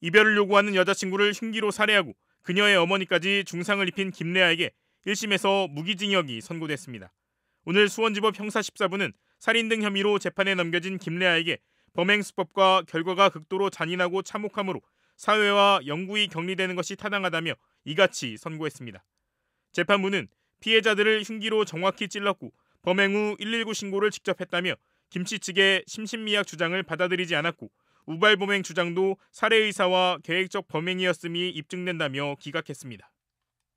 이별을 요구하는 여자친구를 흉기로 살해하고 그녀의 어머니까지 중상을 입힌 김래아에게 1심에서 무기징역이 선고됐습니다. 오늘 수원지법 형사 14부는 살인 등 혐의로 재판에 넘겨진 김래아에게 범행 수법과 결과가 극도로 잔인하고 참혹함으로 사회와 영구히 격리되는 것이 타당하다며 이같이 선고했습니다. 재판부는 피해자들을 흉기로 정확히 찔렀고 범행 후 119 신고를 직접 했다며 김 씨 측의 심신미약 주장을 받아들이지 않았고 우발범행 주장도 살해 의사와 계획적 범행이었음이 입증된다며 기각했습니다.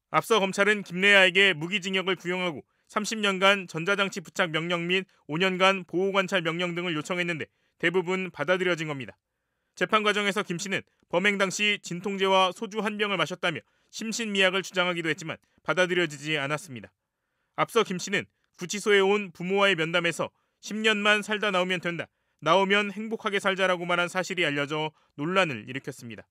앞서 검찰은 김래아에게 무기징역을 구형하고 30년간 전자장치 부착 명령 및 5년간 보호관찰 명령 등을 요청했는데 대부분 받아들여진 겁니다. 재판 과정에서 김 씨는 범행 당시 진통제와 소주 한 병을 마셨다며 심신미약을 주장하기도 했지만 받아들여지지 않았습니다. 앞서 김 씨는 구치소에 온 부모와의 면담에서 10년만 살다 나오면 된다. 나오면 행복하게 살자라고 말한 사실이 알려져 논란을 일으켰습니다.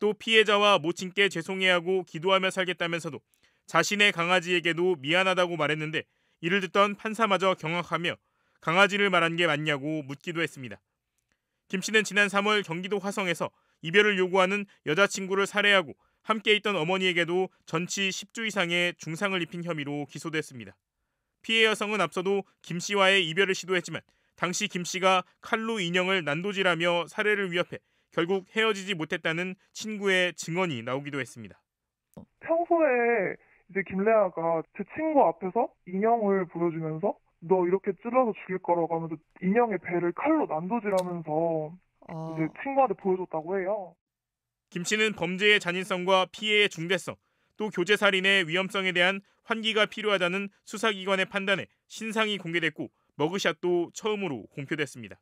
또 피해자와 모친께 죄송해하고 기도하며 살겠다면서도 자신의 강아지에게도 미안하다고 말했는데 이를 듣던 판사마저 경악하며 강아지를 말한 게 맞냐고 묻기도 했습니다. 김 씨는 지난 3월 경기도 화성에서 이별을 요구하는 여자친구를 살해하고 함께 있던 어머니에게도 전치 10주 이상의 중상을 입힌 혐의로 기소됐습니다. 피해 여성은 앞서도 김 씨와의 이별을 시도했지만 당시 김 씨가 칼로 인형을 난도질하며 사례를 위협해 결국 헤어지지 못했다는 친구의 증언이 나오기도 했습니다. 평소에 이제 김래아가 제 친구 앞에서 인형을 보여주면서 너 이렇게 찔러서 죽일 거라고 하면서 인형의 배를 칼로 난도질하면서 어... 이제 친구한테 보여줬다고 해요. 김 씨는 범죄의 잔인성과 피해의 중대성, 또 교제 살인의 위험성에 대한 환기가 필요하다는 수사기관의 판단에 신상이 공개됐고 머그샷도 처음으로 공표됐습니다.